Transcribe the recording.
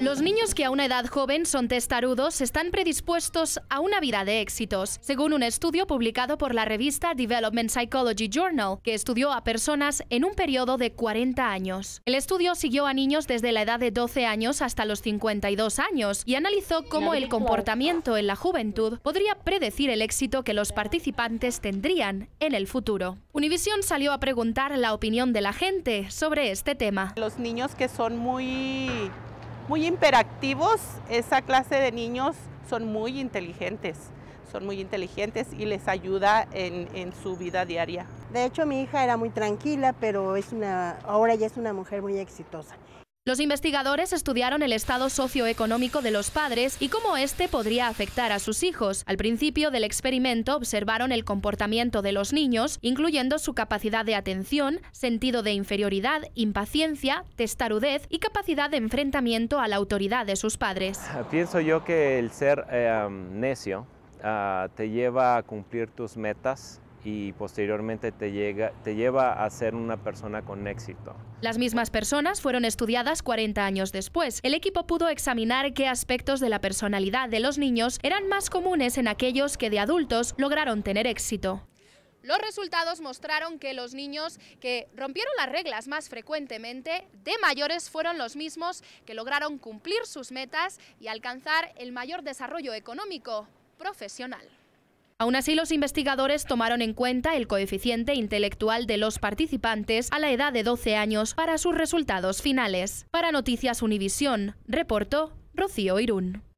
Los niños que a una edad joven son testarudos están predispuestos a una vida de éxitos, según un estudio publicado por la revista Development Psychology Journal, que estudió a personas en un periodo de 40 años. El estudio siguió a niños desde la edad de 12 años hasta los 52 años y analizó cómo el comportamiento en la juventud podría predecir el éxito que los participantes tendrían en el futuro. Univision salió a preguntar la opinión de la gente sobre este tema. Los niños que son muy muy imperactivos, esa clase de niños son muy inteligentes, son muy inteligentes y les ayuda en, su vida diaria. De hecho, mi hija era muy tranquila, pero es una, ahora ya es una mujer muy exitosa. Los investigadores estudiaron el estado socioeconómico de los padres y cómo éste podría afectar a sus hijos. Al principio del experimento observaron el comportamiento de los niños, incluyendo su capacidad de atención, sentido de inferioridad, impaciencia, testarudez y capacidad de enfrentamiento a la autoridad de sus padres. Ah, pienso yo que el ser eh, necio ah, te lleva a cumplir tus metas y posteriormente te, llega, te lleva a ser una persona con éxito. Las mismas personas fueron estudiadas 40 años después. El equipo pudo examinar qué aspectos de la personalidad de los niños eran más comunes en aquellos que de adultos lograron tener éxito. Los resultados mostraron que los niños que rompieron las reglas más frecuentemente de mayores fueron los mismos que lograron cumplir sus metas y alcanzar el mayor desarrollo económico profesional. Aún así, los investigadores tomaron en cuenta el coeficiente intelectual de los participantes a la edad de 12 años para sus resultados finales. Para Noticias Univisión, reportó Rocío Irún.